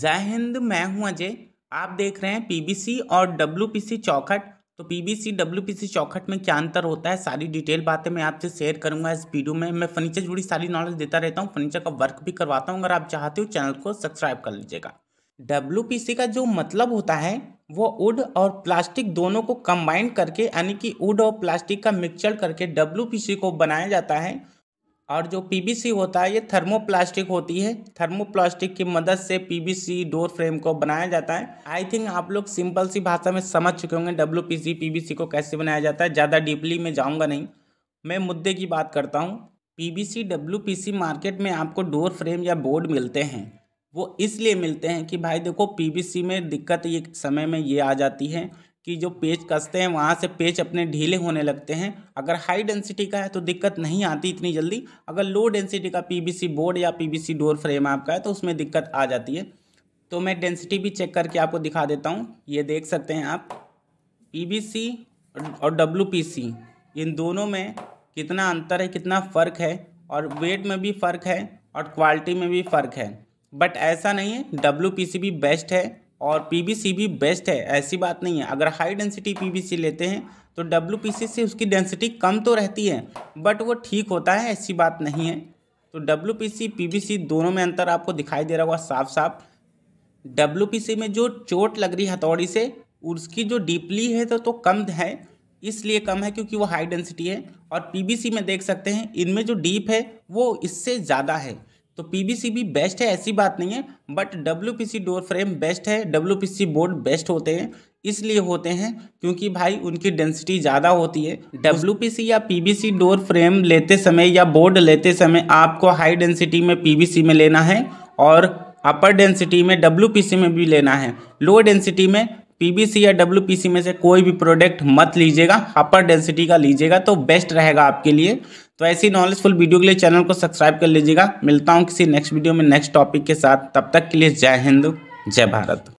जय हिंद मैं हूं अजय आप देख रहे हैं पीबीसी और डब्ल्यूपीसी चौखट तो पीबीसी डब्ल्यूपीसी चौखट में क्या अंतर होता है सारी डिटेल बातें मैं आपसे शेयर करूंगा इस वीडियो में मैं फर्नीचर जुड़ी सारी नॉलेज देता रहता हूं फर्नीचर का वर्क भी करवाता हूं अगर आप चाहते हो चैनल को सब्सक्राइब कर लीजिएगा डब्ल्यू का जो मतलब होता है वो उड और प्लास्टिक दोनों को कम्बाइंड करके यानी कि उड और प्लास्टिक का मिक्सचर करके डब्ल्यू को बनाया जाता है और जो पीवीसी होता है ये थर्मोप्लास्टिक होती है थर्मोप्लास्टिक की मदद से पीवीसी डोर फ्रेम को बनाया जाता है आई थिंक आप लोग सिंपल सी भाषा में समझ चुके होंगे डब्ल्यू सी को कैसे बनाया जाता है ज़्यादा डीपली में जाऊँगा नहीं मैं मुद्दे की बात करता हूँ पीवीसी डब्ल्यूपीसी मार्केट में आपको डोर फ्रेम या बोर्ड मिलते हैं वो इसलिए मिलते हैं कि भाई देखो पीवीसी में दिक्कत ये समय में ये आ जाती है कि जो पेच कसते हैं वहाँ से पेच अपने ढीले होने लगते हैं अगर हाई डेंसिटी का है तो दिक्कत नहीं आती इतनी जल्दी अगर लो डेंसिटी का पीबीसी बोर्ड या पीबीसी डोर फ्रेम आपका है तो उसमें दिक्कत आ जाती है तो मैं डेंसिटी भी चेक करके आपको दिखा देता हूँ ये देख सकते हैं आप पी और डब्लू इन दोनों में कितना अंतर है कितना फ़र्क है और वेट में भी फ़र्क है और क्वालिटी में भी फ़र्क है बट ऐसा नहीं है डब्ल्यू भी बेस्ट है और पीबीसी भी बेस्ट है ऐसी बात नहीं है अगर हाई डेंसिटी पीबीसी लेते हैं तो डब्ल्यू से उसकी डेंसिटी कम तो रहती है बट वो ठीक होता है ऐसी बात नहीं है तो डब्ल्यू पीबीसी दोनों में अंतर आपको दिखाई दे रहा होगा साफ साफ डब्ल्यू में जो चोट लग रही है हथौड़ी से उसकी जो डीपली है तो, तो कम है इसलिए कम है क्योंकि वो हाई डेंसिटी है और पीबीसी में देख सकते हैं इनमें जो डीप है वो इससे ज़्यादा है तो पीबीसीबी बेस्ट है ऐसी बात नहीं है but WPC door frame best है डब्ल्यूपीसी बोर्ड बेस्ट होते हैं इसलिए होते हैं क्योंकि भाई उनकी डेंसिटी ज़्यादा होती है डब्ल्यूपीसी या पीबीसी डोर फ्रेम लेते समय या बोर्ड लेते समय आपको हाई डेंसिटी में पीबीसी में लेना है और अपर डेंसिटी में डब्ल्यूपीसी में भी लेना है लो डेंसिटी में पीबीसी या डब्ल्यूपीसी में से कोई भी प्रोडक्ट मत लीजिएगा अपर डेंसिटी का लीजिएगा तो बेस्ट रहेगा आपके लिए तो ऐसी नॉलेजफुल वीडियो के लिए चैनल को सब्सक्राइब कर लीजिएगा मिलता हूँ किसी नेक्स्ट वीडियो में नेक्स्ट टॉपिक के साथ तब तक के लिए जय हिंद जय भारत